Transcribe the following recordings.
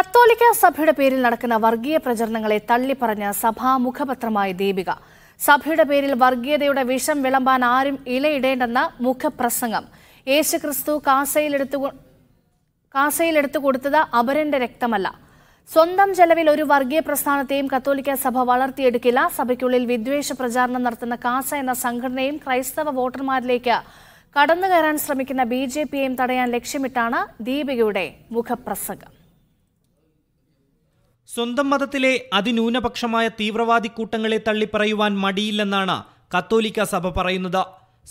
കത്തോലിക്ക സഭയുടെ പേരിൽ നടക്കുന്ന വർഗീയ പ്രചരണങ്ങളെ തള്ളിപ്പറഞ്ഞ സഭാ മുഖപത്രമായ ദീപിക സഭയുടെ പേരിൽ വർഗീയതയുടെ വിഷം വിളമ്പാൻ ആരും ഇലയിടേണ്ടെന്ന മുഖപ്രസംഗം യേശുക്രിസ്തു കാസയിലെടുത്തു കാസയിലെടുത്തു കൊടുത്തത് അപരന്റെ രക്തമല്ല സ്വന്തം ചെലവിൽ ഒരു വർഗീയ പ്രസ്ഥാനത്തെയും കത്തോലിക്ക സഭ വളർത്തിയെടുക്കില്ല സഭയ്ക്കുള്ളിൽ വിദ്വേഷ പ്രചാരണം നടത്തുന്ന കാസ എന്ന സംഘടനയും ക്രൈസ്തവ വോട്ടർമാരിലേക്ക് കടന്നുകയറാൻ ശ്രമിക്കുന്ന ബി ജെ പിയെയും തടയാൻ ലക്ഷ്യമിട്ടാണ് ദീപികയുടെ മുഖപ്രസംഗം സ്വന്തം മതത്തിലെ അതിന്യൂനപക്ഷമായ തീവ്രവാദി കൂട്ടങ്ങളെ തള്ളിപ്പറയുവാൻ മടിയില്ലെന്നാണ് കത്തോലിക്ക സഭ പറയുന്നത്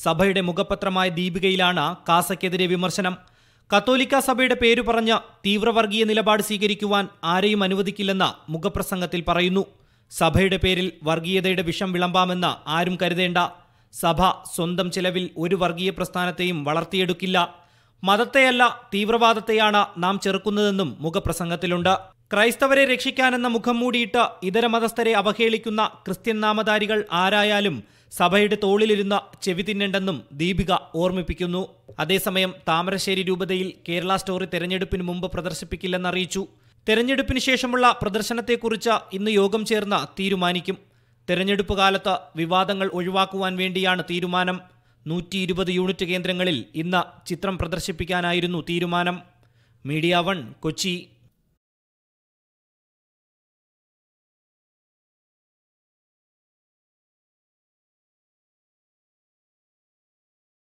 സഭയുടെ മുഖപത്രമായ ദീപികയിലാണ് കാസയ്ക്കെതിരെ വിമർശനം കത്തോലിക്ക സഭയുടെ പേരു പറഞ്ഞ് തീവ്രവർഗീയ നിലപാട് സ്വീകരിക്കുവാൻ ആരെയും അനുവദിക്കില്ലെന്ന് മുഖപ്രസംഗത്തിൽ പറയുന്നു സഭയുടെ പേരിൽ വർഗീയതയുടെ വിഷം വിളമ്പാമെന്ന് ആരും കരുതേണ്ട സഭ സ്വന്തം ചിലവിൽ ഒരു വർഗീയ പ്രസ്ഥാനത്തെയും വളർത്തിയെടുക്കില്ല മതത്തെയല്ല തീവ്രവാദത്തെയാണ് നാം ചെറുക്കുന്നതെന്നും മുഖപ്രസംഗത്തിലുണ്ട് ക്രൈസ്തവരെ രക്ഷിക്കാനെന്ന മുഖം മൂടിയിട്ട് ഇതര മതസ്ഥരെ അവഹേളിക്കുന്ന ക്രിസ്ത്യൻ നാമധാരികൾ ആരായാലും സഭയുടെ തോളിലിരുന്ന് ചെവി തിന്നണ്ടെന്നും ദീപിക ഓർമ്മിപ്പിക്കുന്നു അതേസമയം താമരശ്ശേരി രൂപതയിൽ കേരള സ്റ്റോറി തെരഞ്ഞെടുപ്പിന് മുമ്പ് പ്രദർശിപ്പിക്കില്ലെന്നറിയിച്ചു തെരഞ്ഞെടുപ്പിന് ശേഷമുള്ള പ്രദർശനത്തെക്കുറിച്ച് ഇന്ന് യോഗം ചേർന്ന് തീരുമാനിക്കും തെരഞ്ഞെടുപ്പ് കാലത്ത് വിവാദങ്ങൾ ഒഴിവാക്കുവാൻ വേണ്ടിയാണ് തീരുമാനം നൂറ്റി ഇരുപത് യൂണിറ്റ് കേന്ദ്രങ്ങളിൽ ഇന്ന് ചിത്രം പ്രദർശിപ്പിക്കാനായിരുന്നു തീരുമാനം മീഡിയ വൺ കൊച്ചി